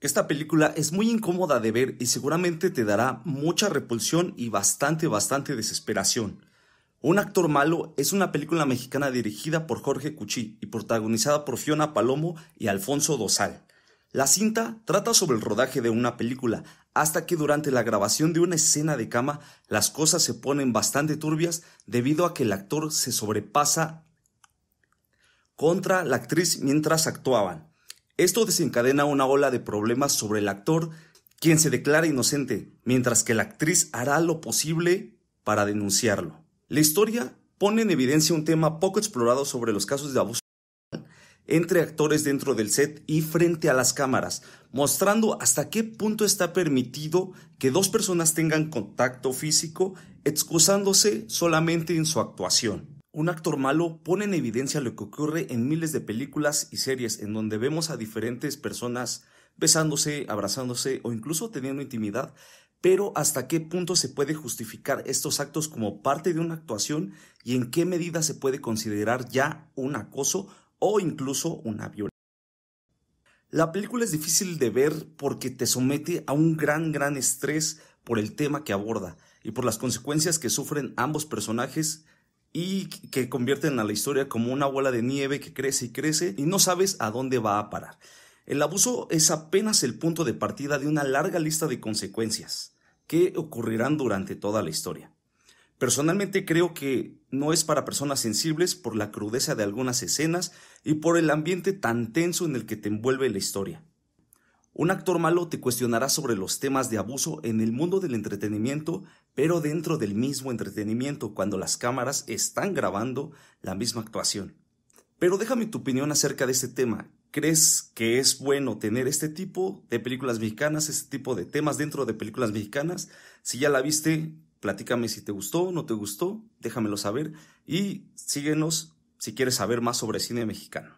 Esta película es muy incómoda de ver y seguramente te dará mucha repulsión y bastante, bastante desesperación. Un actor malo es una película mexicana dirigida por Jorge Cuchí y protagonizada por Fiona Palomo y Alfonso Dosal. La cinta trata sobre el rodaje de una película, hasta que durante la grabación de una escena de cama las cosas se ponen bastante turbias debido a que el actor se sobrepasa contra la actriz mientras actuaban. Esto desencadena una ola de problemas sobre el actor, quien se declara inocente, mientras que la actriz hará lo posible para denunciarlo. La historia pone en evidencia un tema poco explorado sobre los casos de abuso entre actores dentro del set y frente a las cámaras, mostrando hasta qué punto está permitido que dos personas tengan contacto físico, excusándose solamente en su actuación. Un actor malo pone en evidencia lo que ocurre en miles de películas y series en donde vemos a diferentes personas besándose, abrazándose o incluso teniendo intimidad, pero hasta qué punto se puede justificar estos actos como parte de una actuación y en qué medida se puede considerar ya un acoso o incluso una violencia. La película es difícil de ver porque te somete a un gran, gran estrés por el tema que aborda y por las consecuencias que sufren ambos personajes y que convierten a la historia como una bola de nieve que crece y crece y no sabes a dónde va a parar. El abuso es apenas el punto de partida de una larga lista de consecuencias que ocurrirán durante toda la historia. Personalmente creo que no es para personas sensibles por la crudeza de algunas escenas y por el ambiente tan tenso en el que te envuelve la historia. Un actor malo te cuestionará sobre los temas de abuso en el mundo del entretenimiento, pero dentro del mismo entretenimiento, cuando las cámaras están grabando la misma actuación. Pero déjame tu opinión acerca de este tema. ¿Crees que es bueno tener este tipo de películas mexicanas, este tipo de temas dentro de películas mexicanas? Si ya la viste, platícame si te gustó o no te gustó, déjamelo saber y síguenos si quieres saber más sobre cine mexicano.